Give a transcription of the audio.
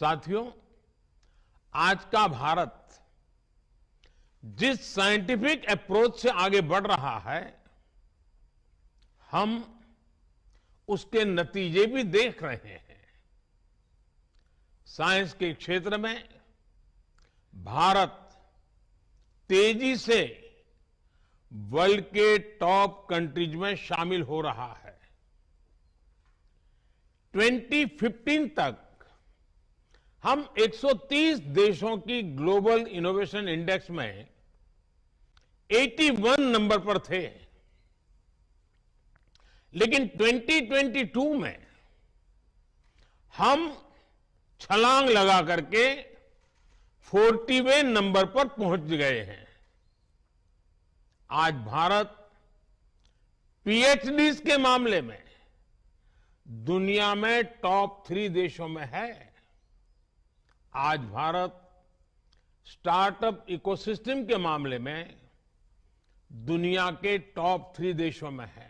साथियों आज का भारत जिस साइंटिफिक अप्रोच से आगे बढ़ रहा है हम उसके नतीजे भी देख रहे हैं साइंस के क्षेत्र में भारत तेजी से वर्ल्ड के टॉप कंट्रीज में शामिल हो रहा है 2015 तक हम 130 देशों की ग्लोबल इनोवेशन इंडेक्स में 81 नंबर पर थे लेकिन 2022 में हम छलांग लगा करके 40वें नंबर पर पहुंच गए हैं आज भारत पीएचडीज के मामले में दुनिया में टॉप थ्री देशों में है आज भारत स्टार्टअप इकोसिस्टम के मामले में दुनिया के टॉप थ्री देशों में है